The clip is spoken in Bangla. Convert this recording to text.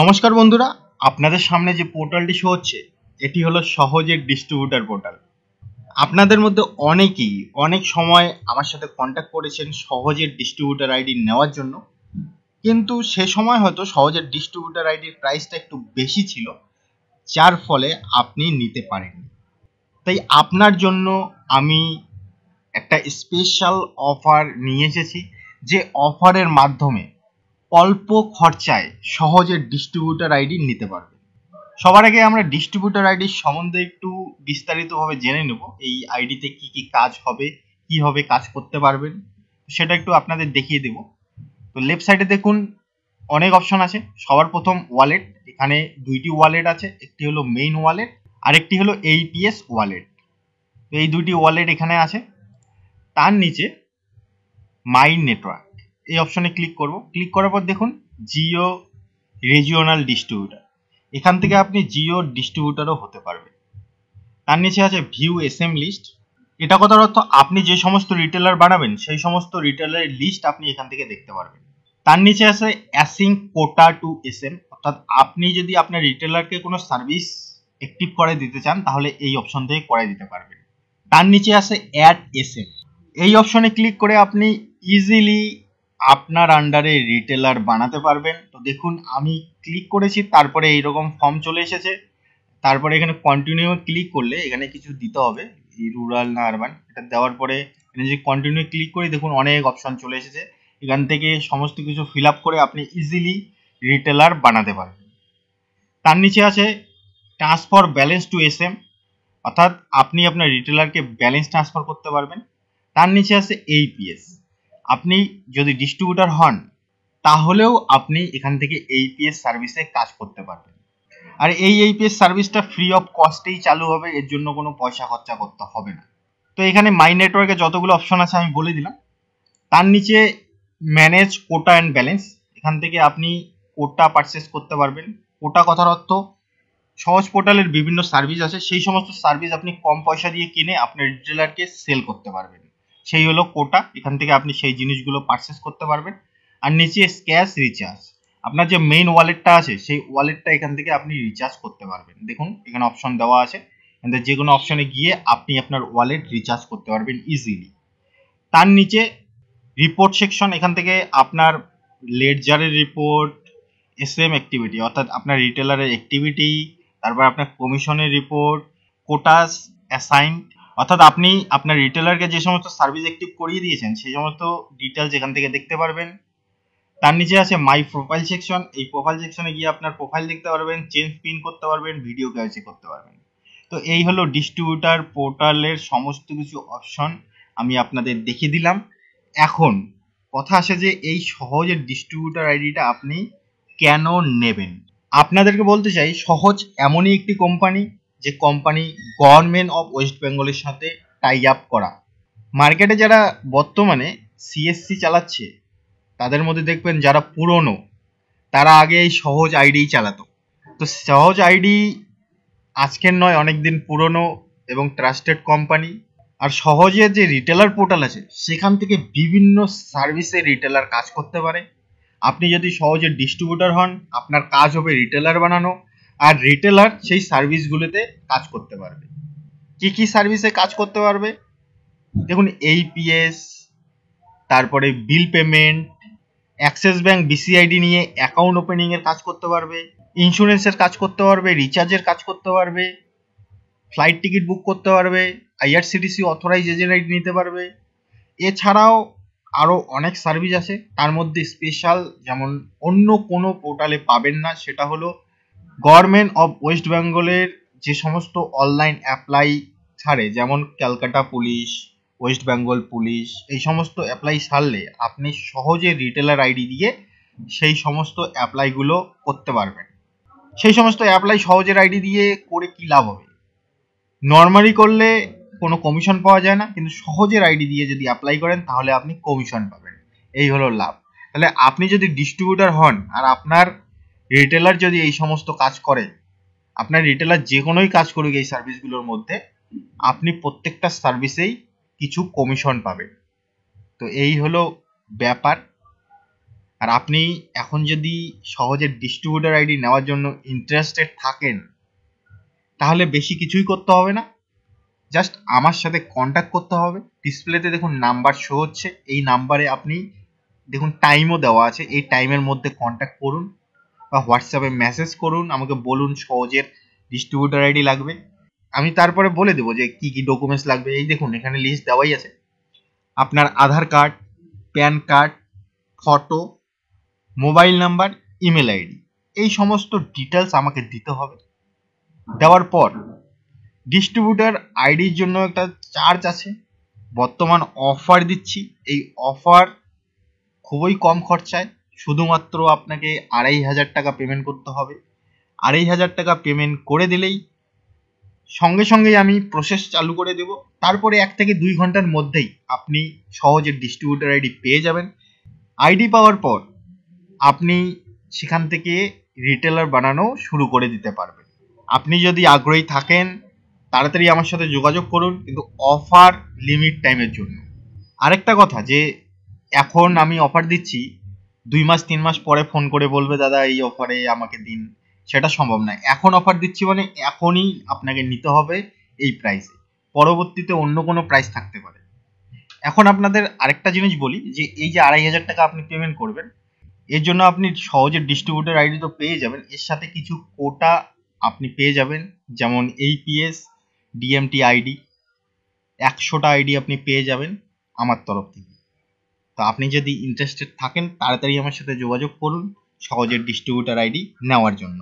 নমস্কার বন্ধুরা আপনাদের সামনে যে পোর্টালটি শো হচ্ছে এটি হলো সহজের ডিস্ট্রিবিউটার পোর্টাল আপনাদের মধ্যে অনেকেই অনেক সময় আমার সাথে কন্ট্যাক্ট করেছেন সহজের ডিস্ট্রিবিউটার আইডি নেওয়ার জন্য কিন্তু সে সময় হয়তো সহজের ডিস্ট্রিবিউটার আইডির প্রাইসটা একটু বেশি ছিল যার ফলে আপনি নিতে পারেননি তাই আপনার জন্য আমি একটা স্পেশাল অফার নিয়ে এসেছি যে অফারের মাধ্যমে অল্প খরচায় সহজে ডিস্ট্রিবিউটার আইডি নিতে পারবে সবার আগে আমরা ডিস্ট্রিবিউটার আইডি সম্বন্ধে একটু বিস্তারিতভাবে জেনে নেব এই আইডিতে কি কি কাজ হবে হবে কাজ করতে পারবেন সেটা একটু আপনাদের দেখিয়ে দেব তো লেফট সাইডে দেখুন অনেক অপশন আছে সবার প্রথম ওয়ালেট এখানে দুইটি ওয়ালেট আছে একটি হলো মেইন ওয়ালেট আরেকটি হলো এইপিএস ওয়ালেট তো এই দুইটি ওয়ালেট এখানে আছে তার নিচে মাই নেটওয়ার্ক এই অপশনে ক্লিক করব ক্লিক করার পর দেখুন জিও রেজিওনাল ডিস্ট্রিবিউটার এখান থেকে আপনি জিও ডিস্ট্রিবিউটারও হতে পারবেন তার নিচে আছে ভিউ এস এম লিস্ট এটা কথার অর্থ আপনি যে সমস্ত রিটেলার বানাবেন সেই সমস্ত রিটেলারের লিস্ট আপনি এখান থেকে দেখতে পারবেন তার নিচে আছে assign quota to S M অর্থাৎ আপনি যদি আপনার রিটেলারকে কোনো সার্ভিস অ্যাক্টিভ করে দিতে চান তাহলে এই অপশন থেকে করে দিতে পারবেন তার নিচে আছে অ্যাড এস এম এই অপশনে ক্লিক করে আপনি ইজিলি আপনার আন্ডারে রিটেলার বানাতে পারবেন তো দেখুন আমি ক্লিক করেছি তারপরে এইরকম ফর্ম চলে এসেছে তারপরে এখানে কন্টিনিউ ক্লিক করলে এখানে কিছু দিতে হবে রুরাল না আরবান এটা দেওয়ার পরে এখানে যদি কন্টিনিউ ক্লিক করি দেখুন অনেক অপশন চলে এসেছে এখান থেকে সমস্ত কিছু ফিল করে আপনি ইজিলি রিটেলার বানাতে পারবেন তার নিচে আছে transfer balance to S M অর্থাৎ আপনি আপনার রিটেলারকে ব্যালেন্স ট্রান্সফার করতে পারবেন তার নিচে আছে এইপিএস আপনি যদি ডিস্ট্রিবিউটার হন তাহলেও আপনি এখান থেকে এইপিএস সার্ভিসে কাজ করতে পারবেন আর এই এইপিএস সার্ভিসটা ফ্রি অফ কস্টেই চালু হবে এর জন্য কোনো পয়সা খরচা করতে হবে না তো এখানে মাই নেটওয়ার্কে যতগুলো অপশন আছে আমি বলে দিলাম তার নিচে ম্যানেজ কোটা অ্যান্ড ব্যালেন্স এখান থেকে আপনি কোটা পারচেস করতে পারবেন কোটা কথার অর্থ সহজ পোর্টালের বিভিন্ন সার্ভিস আছে সেই সমস্ত সার্ভিস আপনি কম পয়সা দিয়ে কিনে আপনার রিটেলারকে সেল করতে পারবেন সেই হলো কোটা এখান থেকে আপনি সেই জিনিসগুলো পারচেস করতে পারবেন আর নিচে স্ক্যাশ রিচার্জ আপনার যে মেইন ওয়ালেটটা আছে সেই ওয়ালেটটা এখান থেকে আপনি রিচার্জ করতে পারবেন দেখুন এখানে অপশন দেওয়া আছে এখানে যে কোনো অপশনে গিয়ে আপনি আপনার ওয়ালেট রিচার্জ করতে পারবেন ইজিলি তার নিচে রিপোর্ট সেকশন এখান থেকে আপনার লেডজারের রিপোর্ট এস এম অ্যাক্টিভিটি অর্থাৎ আপনার রিটেলারের অ্যাক্টিভিটি তারপর আপনার কমিশনের রিপোর্ট কোটাস অ্যাসাইন্ড অর্থাৎ আপনি আপনার রিটেলারকে যে সমস্ত সার্ভিস অ্যাক্টিভ করিয়ে দিয়েছেন সেই সমস্ত ডিটেলস এখান থেকে দেখতে পারবেন তার নিচে আছে মাই প্রোফাইল সেকশন এই প্রোফাইল সেকশনে গিয়ে আপনার প্রোফাইল দেখতে পারবেন চেঞ্জ পিন করতে পারবেন ভিডিও ক্যাচে করতে পারবেন তো এই হলো ডিস্ট্রিবিউটার পোর্টালের সমস্ত কিছু অপশন আমি আপনাদের দেখিয়ে দিলাম এখন কথা আসে যে এই সহজের ডিস্ট্রিবিউটার আইডিটা আপনি কেন নেবেন আপনাদেরকে বলতে চাই সহজ এমনই একটি কোম্পানি যে কোম্পানি গভর্নমেন্ট অফ ওয়েস্ট বেঙ্গলের সাথে টাই আপ করা মার্কেটে যারা বর্তমানে সিএসসি চালাচ্ছে তাদের মধ্যে দেখবেন যারা পুরনো তারা আগে এই সহজ আইডি চালাতো তো সহজ আইডি আজকের নয় অনেক দিন পুরনো এবং ট্রাস্টেড কোম্পানি আর সহজে যে রিটেলার পোর্টাল আছে সেখান থেকে বিভিন্ন সার্ভিসে রিটেলার কাজ করতে পারে আপনি যদি সহজে ডিস্ট্রিবিউটার হন আপনার কাজ হবে রিটেলার বানানো আর রিটেলার সেই সার্ভিসগুলোতে কাজ করতে পারবে কি কি সার্ভিসে কাজ করতে পারবে দেখুন এইপিএস তারপরে bill payment Axis Bank BCID নিয়ে অ্যাকাউন্ট ওপেনিংয়ের কাজ করতে পারবে ইন্স্যুরেন্সের কাজ করতে পারবে রিচার্জের কাজ করতে পারবে ফ্লাইট টিকিট বুক করতে পারবে আইআরসিটিসি অথরাইজ এজেন্ট নিতে পারবে এছাড়াও আরও অনেক সার্ভিস আছে তার মধ্যে স্পেশাল যেমন অন্য কোনো পোর্টালে পাবেন না সেটা হলো গভর্নমেন্ট অফ ওয়েস্ট বেঙ্গলের যে সমস্ত অনলাইন অ্যাপ্লাই ছাড়ে যেমন ক্যালকাটা পুলিশ ওয়েস্ট বেঙ্গল পুলিশ এই সমস্ত অ্যাপ্লাই ছাড়লে আপনি সহজে রিটেলার আইডি দিয়ে সেই সমস্ত অ্যাপ্লাইগুলো করতে পারবেন সেই সমস্ত অ্যাপ্লাই সহজের আইডি দিয়ে করে কি লাভ হবে নর্মালি করলে কোনো কমিশন পাওয়া যায় না কিন্তু সহজের আইডি দিয়ে যদি অ্যাপ্লাই করেন তাহলে আপনি কমিশন পাবেন এই হলো লাভ তাহলে আপনি যদি ডিস্ট্রিবিউটার হন আর আপনার রিটেলার যদি এই সমস্ত কাজ করে আপনার রিটেলার যে কোনোই কাজ করুক এই সার্ভিসগুলোর মধ্যে আপনি প্রত্যেকটা সার্ভিসেই কিছু কমিশন পাবেন তো এই হলো ব্যাপার আর আপনি এখন যদি সহজে ডিস্ট্রিবিউটার আইডি নেওয়ার জন্য ইন্টারেস্টেড থাকেন তাহলে বেশি কিছুই করতে হবে না জাস্ট আমার সাথে কন্ট্যাক্ট করতে হবে ডিসপ্লেতে দেখুন নাম্বার শো হচ্ছে এই নাম্বারে আপনি দেখুন টাইমও দেওয়া আছে এই টাইমের মধ্যে কন্ট্যাক্ট করুন বা হোয়াটসঅ্যাপে মেসেজ করুন আমাকে বলুন সহজের ডিস্ট্রিবিউটার আইডি লাগবে আমি তারপরে বলে দেবো যে কি কি ডকুমেন্টস লাগবে এই দেখুন এখানে লিস্ট দেওয়াই আছে আপনার Aadhaar card PAN card photo mobile number email ID এই সমস্ত ডিটেলস আমাকে দিতে হবে দেওয়ার পর ডিস্ট্রিবিউটার আইডির জন্য একটা চার্জ আছে বর্তমান অফার দিচ্ছি এই অফার খুবই কম খরচায় শুধুমাত্র আপনাকে আড়াই হাজার টাকা পেমেন্ট করতে হবে আড়াই হাজার টাকা পেমেন্ট করে দিলেই সঙ্গে সঙ্গেই আমি প্রসেস চালু করে দেব তারপরে এক থেকে দুই ঘন্টার মধ্যেই আপনি সহজে ডিস্ট্রিবিউটার আইডি পেয়ে যাবেন আইডি পাওয়ার পর আপনি সেখান থেকে রিটেলার বানানো শুরু করে দিতে পারবেন আপনি যদি আগ্রহী থাকেন তাড়াতাড়ি আমার সাথে যোগাযোগ করুন কিন্তু অফার লিমিট টাইমের জন্য আরেকটা কথা যে এখন আমি অফার দিচ্ছি দুই মাস তিন মাস পরে ফোন করে বলবে দাদা এই অফারে আমাকে দিন সেটা সম্ভব নয় এখন অফার দিচ্ছি মানে এখনই আপনাকে নিতে হবে এই প্রাইসে পরবর্তীতে অন্য কোনো প্রাইস থাকতে পারে এখন আপনাদের আরেকটা জিনিস বলি যে এই যে আড়াই হাজার টাকা আপনি পেমেন্ট করবেন এর জন্য আপনি সহজে ডিস্ট্রিবিউটার আইডি তো পেয়ে যাবেন এর সাথে কিছু কোটা আপনি পেয়ে যাবেন যেমন এইপিএস ডিএমটি আইডি একশোটা আইডি আপনি পেয়ে যাবেন আমার তরফ থেকে তো আপনি যদি ইন্টারেস্টেড থাকেন তাড়াতাড়ি আমার সাথে যোগাযোগ করুন সহজের ডিস্ট্রিবিউটার আইডি নেওয়ার জন্য